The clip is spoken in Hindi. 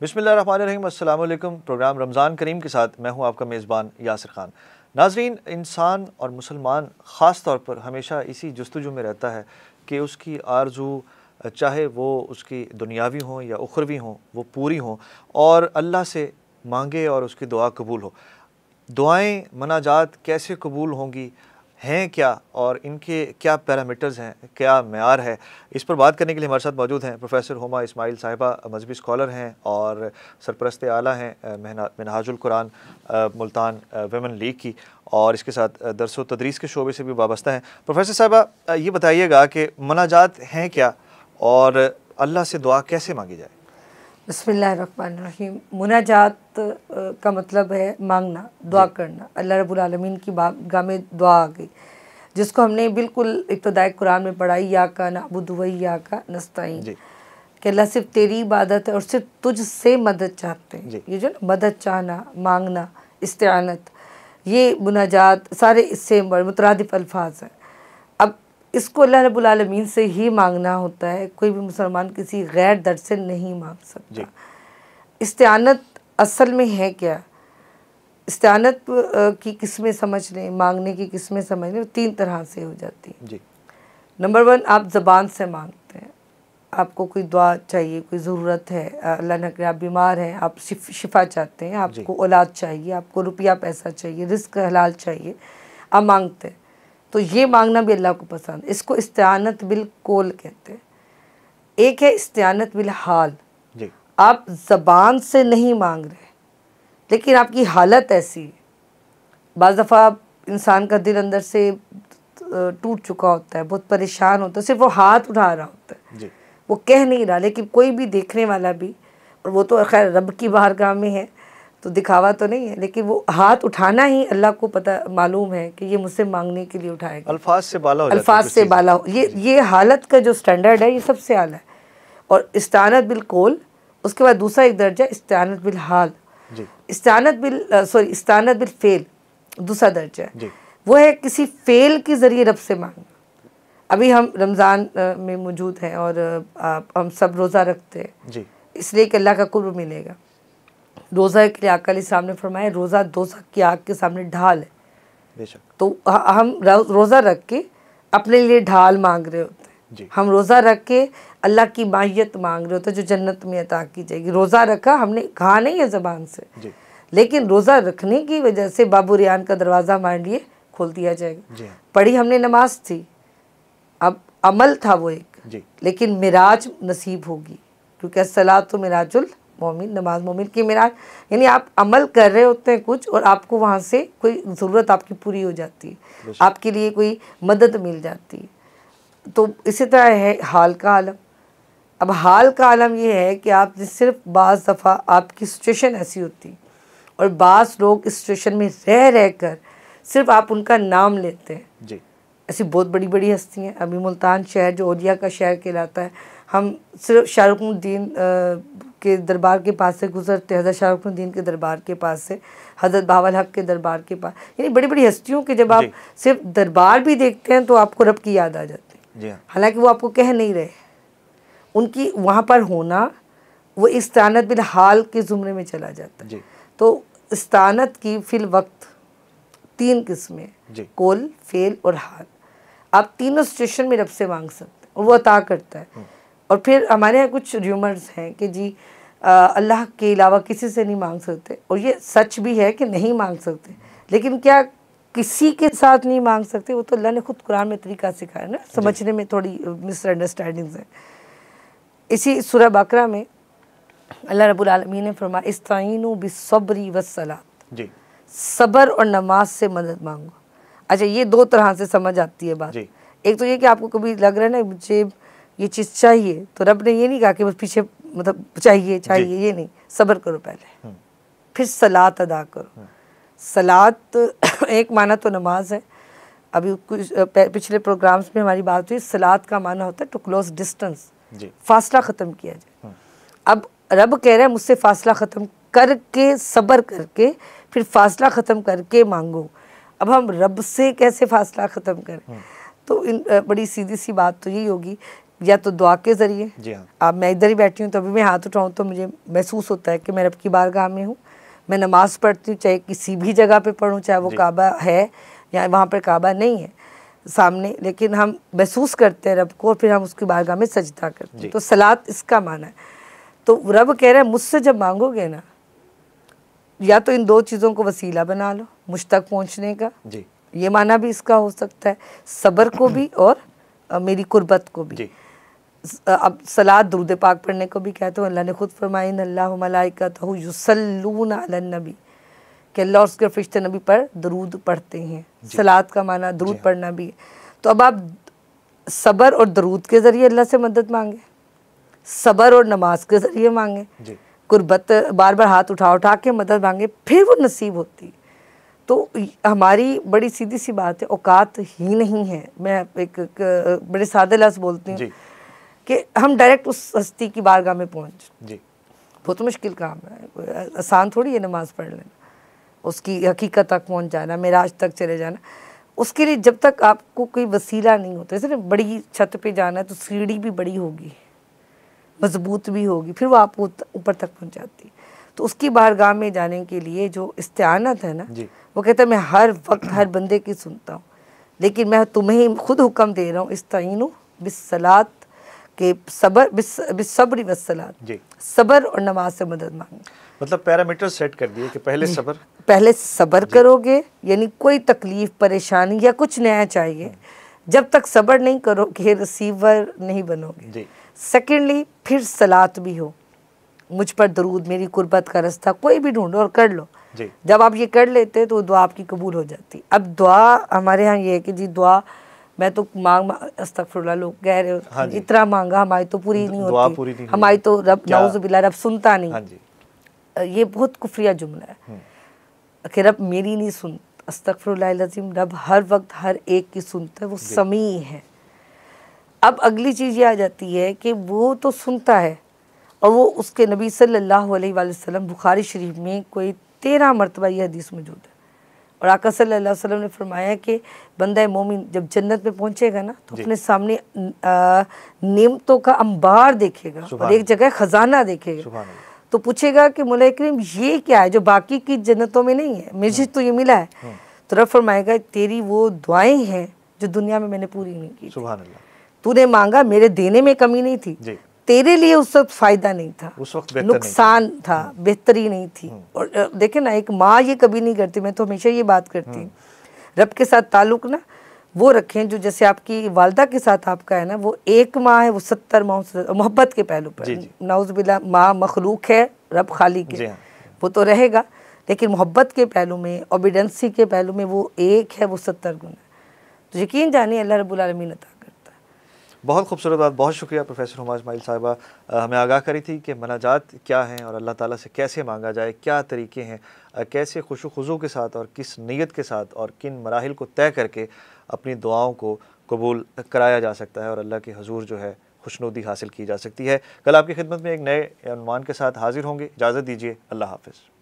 बिसमीम प्रोग्राम रमज़ान करीम के साथ मैं हूं आपका मेज़बान यासर खान नाजरीन इंसान और मुसलमान ख़ास तौर पर हमेशा इसी जस्तजु में रहता है कि उसकी आरजू चाहे वो उसकी दुनियावी हों या उखरवी हों वो पूरी हों और अल्लाह से मांगे और उसकी दुआ कबूल हो दुआएं मनाजात कैसे कबूल होंगी हैं क्या और इनके क्या पैरामीटर्स हैं क्या मैार है इस पर बात करने के लिए हमारे साथ मौजूद हैं प्रोफेसर हुमा इस्माइल साहिबा मजहबी स्कॉलर हैं और सरपरस्त आला हैं मिनहाजुल कुरान मुल्तान वेमन लीग की और इसके साथ दरस तदरीस के शोबे से भी वाबस्ता हैं प्रोफेसर साहिबा ये बताइएगा कि मनाजात हैं क्या और अल्लाह से दुआ कैसे मांगी जाए बसमीम मुनाजात का मतलब है मांगना दुआ करना अल्लाह रब्बुल की बागा में दुआ आ गई जिसको हमने बिल्कुल इब्तदाय कुरान में पढ़ाई या का नाबुदवई या का नस्ताई कि अल्लाह सिर्फ तेरी इबादत है और सिर्फ तुझ से मदद चाहते हैं ये जो ना मदद चाहना मांगना इस्तेनत ये मुनाजात सारे इससे मुतरदिफ अल्फाज हैं इसको अल्लाह रबालमीन से ही मांगना होता है कोई भी मुसलमान किसी गैर दर्द से नहीं मांग सकता इस्तानत असल में है क्या इस्तानत की किस्में समझ लें मांगने की किस्में समझ लें तीन तरह से हो जाती है नंबर वन आप ज़बान से मांगते हैं आपको कोई दुआ चाहिए कोई ज़रूरत है अल्लाह ना करें आप बीमार हैं आप शिफा चाहते हैं आपको औलाद चाहिए आपको रुपया पैसा चाहिए रिस्क हलाल चाहिए आप मांगते हैं तो ये मांगना भी अल्लाह को पसंद इसको इस्तानत बिल कोल कहते हैं एक है इस्तानत बिल हाल जी। आप ज़बान से नहीं मांग रहे लेकिन आपकी हालत ऐसी है बज दफ़ा इंसान का दिल अंदर से टूट चुका होता है बहुत परेशान होता है सिर्फ वो हाथ उठा रहा होता है जी। वो कह नहीं रहा लेकिन कोई भी देखने वाला भी और वो तो खैर रब की बाहरगाह में है तो दिखावा तो नहीं है लेकिन वो हाथ उठाना ही अल्लाह को पता मालूम है कि ये मुझसे मांगने के लिए उठाएगा अल्फाज से बाला हो अल्फाज से बाला हो ये ये हालत का जो स्टैंडर्ड है ये सबसे आला है और इस्तानत बिल कोल उसके बाद दूसरा एक दर्जा इस्तानत बिल हाल इस्तानत बिल सॉरी इस्तानत बिल फेल दूसरा दर्जा है वो है किसी फेल के ज़रिए रब से मांगना अभी हम रमज़ान में मौजूद हैं और आप हम सब रोज़ा रखते हैं इसलिए कि अल्लाह का कुर्ब मिलेगा रोज़ा के लिए अली सामने फरमाया रोज़ा दोसा की आग के सामने ढाल है बेशक तो हम रोज़ा रख के अपने लिए ढाल मांग रहे होते हैं हम रोज़ा रख के अल्लाह की माहियत मांग रहे होते हैं जो जन्नत में अता की जाएगी रोज़ा रखा हमने कहा नहीं है ज़बान से लेकिन रोज़ा रखने की वजह से बाबू रियान का दरवाज़ा हमारे लिए खोल दिया जाएगा पढ़ी हमने नमाज थी अब अमल था वो एक लेकिन मिराज नसीब होगी क्योंकि असला तो मिराजुल मोमिन नमाज मोमिन की मेरा यानी आप अमल कर रहे होते हैं कुछ और आपको वहाँ से कोई ज़रूरत आपकी पूरी हो जाती है आपके लिए कोई मदद मिल जाती है तो इसी तरह है हाल का आलम अब हाल का आलम यह है कि आप सिर्फ बाज़ दफ़ा आपकी सिचुएशन ऐसी होती और बास लोग इस सिचुएशन में रह रह कर सिर्फ आप उनका नाम लेते हैं जी ऐसी बहुत बड़ी बड़ी हस्तियाँ अभी मुल्तान शहर जो ओदिया का शहर कहलाता है हम सिर्फ शाहरुख शाहरुखुद्दीन के दरबार के पास से गुजरते हज़रत शाहरुखुद्दीन के दरबार के पास से हज़रत बावल हक के दरबार के पास यानी बड़ी बड़ी हस्तियों के जब आप सिर्फ दरबार भी देखते हैं तो आपको रब की याद आ जाती है हालांकि वो आपको कह नहीं रहे उनकी वहाँ पर होना वो इस्तानत बिल हाल के ज़ुमरे में चला जाता है तो इस्तानत की फिल वक्त तीन किस्में कोल फेल और हाल आप तीनों सिचुएशन में रब से मांग सकते हैं और वो अता करता है हम्म। और फिर हमारे यहाँ कुछ र्यूमर्स हैं कि जी अल्लाह के अलावा किसी से नहीं मांग सकते और ये सच भी है कि नहीं मांग सकते लेकिन क्या किसी के साथ नहीं मांग सकते वो तो अल्लाह ने खुद कुरान में तरीका सिखाया ना समझने में थोड़ी मिसअंडरस्टैंडिंग्स है इसी सुरह बकरा में अल्लाह रब्बुल आलमीन ने फरमाया इस्ताइन बिसब्री वसलात जी सब्र और नमाज से मदद मांगो अच्छा ये दो तरह से समझ आती है बात एक तो ये कि आपको कभी लग रहा है ना मुझे ये चीज़ चाहिए तो रब ने ये नहीं कहा कि बस पीछे मतलब चाहिए चाहिए ये नहीं सब्र करो पहले हम्म। फिर सलात अदा करो हम्म। सलात एक माना तो नमाज है अभी कुछ पिछले प्रोग्राम्स में हमारी बात हुई सलात का माना होता है टू क्लोज डिस्टेंस फासला ख़त्म किया जाए हम्म। अब रब कह रहा है मुझसे फासला ख़त्म करके सब्र करके फिर फासला ख़त्म करके मांगो अब हम रब से कैसे फासला ख़त्म करें तो इन बड़ी सीधी सी बात तो यही होगी या तो दुआ के ज़रिए अब हाँ। मैं इधर ही बैठी हूँ तभी मैं हाथ उठाऊँ तो मुझे महसूस होता है कि मैं रब की बारगाह में हूँ मैं नमाज़ पढ़ती हूँ चाहे किसी भी जगह पे पढ़ूँ चाहे वो काबा है या वहाँ पर काबा नहीं है सामने लेकिन हम महसूस करते हैं रब को और फिर हम उसकी बारगाह में सजदा करते हैं तो सलाद इसका माना है तो रब कह रहा है मुझसे जब मांगोगे ना या तो इन दो चीज़ों को वसीला बना लो मुझ तक पहुँचने का जी ये माना भी इसका हो सकता है सब्र को भी और मेरी कुर्बत को भी जी अब सलाद दुरुद पाक पढ़ने को भी कहते हो अल्लाह ने ख़ुद फरमाइन अल्लाह मलाइकतहूसलून नबी अल्लाह और उसके फरिश्ते नबी पर दरूद पढ़ते हैं सलाद का माना दरूद पढ़ना भी है तो अब आप सबर और दरूद के ज़रिए अल्लाह से मदद मांगे सबर और नमाज के ज़रिए मांगे गुरबत बार बार हाथ उठा उठा के मदद मांगे फिर वो नसीब होती तो हमारी बड़ी सीधी सी बात है औकात ही नहीं है मैं एक, एक बड़े सादे लफ्ज़ बोलती हूँ कि हम डायरेक्ट उस हस्ती की बारगाह में पहुँच जी बहुत मुश्किल काम है आसान थोड़ी है नमाज़ पढ़ लेना उसकी हकीकत तक पहुँच जाना मेराज तक चले जाना उसके लिए जब तक आपको कोई वसीला नहीं होता जैसे ना बड़ी छत पे जाना है तो सीढ़ी भी बड़ी होगी मजबूत भी होगी फिर वो आपको ऊपर तक पहुँचाती तो उसकी बारगाह में जाने के लिए जो इस्तेनत है ना वो कहता है मैं हर वक्त हर बंदे की सुनता हूँ लेकिन मैं तुम्हें खुद हुक्म दे रहा हूँ इस बिस सलात कि सबर बिस, सबरी वसला सबर और नमाज से मदद मांगे मतलब पैरामीटर सेट कर दिए कि पहले सबर पहले सबर करोगे यानी कोई तकलीफ परेशानी या कुछ नया चाहिए जब तक सबर नहीं करोगे रिसीवर नहीं बनोगे सेकेंडली फिर सलात भी हो मुझ पर दरूद मेरी कुर्बत का रास्ता कोई भी ढूंढो और कर लो जब आप ये कर लेते तो दुआ आपकी कबूल हो जाती अब दुआ हमारे यहाँ ये है कि जी दुआ मैं तो मांग अस्तफुल्ला लोग कह रहे हो हाँ इतना मांगा हमारी तो पूरी नहीं होती पूरी नहीं हमारी तो रब नाउजुबिल्ला रब सुनता नहीं हाँ जी। ये बहुत कुफरिया जुमला है हम्म। कि रब मेरी नहीं सुन अस्तफरजीम रब हर वक्त हर एक की सुनता है वो समी है अब अगली चीज़ ये आ जाती है कि वो तो सुनता है और वो उसके नबी सल्लल्लाहु अलैहि वसल्लम बुखारी शरीफ में कोई तेरह मरतबा यह हदीस मौजूद है और आका सल्लल्लाहु अलैहि वसल्लम ने फरमाया कि बंदा मोमिन जब जन्नत में पहुंचेगा ना तो अपने सामने नियमतों का अंबार देखेगा और एक जगह खजाना देखेगा तो पूछेगा कि मुला करीम ये क्या है जो बाकी की जन्नतों में नहीं है मुझे हम्म। तो ये मिला है हम्म। तो रब फरमाएगा तेरी वो दुआएं हैं जो दुनिया में मैंने पूरी नहीं की तूने मांगा मेरे देने में कमी नहीं थी तेरे लिए उस वक्त फायदा नहीं था उस वक्त नुकसान नहीं था, था हम्म। बेहतरी नहीं थी हम्म। और देखे ना एक माँ ये कभी नहीं करती मैं तो हमेशा ये बात करती हूँ रब के साथ ताल्लुक ना वो रखें जो जैसे आपकी वालदा के साथ आपका है ना वो एक माँ है वो सत्तर माँ मोहब्बत के पहलू पर नाउजबिला माँ मखलूक है रब खाली के हाँ। वो तो रहेगा लेकिन मोहब्बत के पहलू में ओबिडेंसी के पहलू में वो एक है वो सत्तर गुना तो यकीन जानिए अल्लाह रबुलमीन अता बहुत खूबसूरत बात बहुत शुक्रिया प्रोफेसर हुमा इसमाइल साहबा हमें आगाह करी थी कि मनाजात क्या हैं और अल्लाह ताला से कैसे मांगा जाए क्या तरीके हैं कैसे खुश के साथ और किस नीयत के साथ और किन मराहल को तय करके अपनी दुआओं को कबूल कराया जा सकता है और अल्लाह के हजूर जो है खुशनुदी हासिल की जा सकती है कल आपकी खिदमत में एक नए अनुमान के साथ हाजिर होंगे इजाज़त दीजिए अल्लाह हाफिज़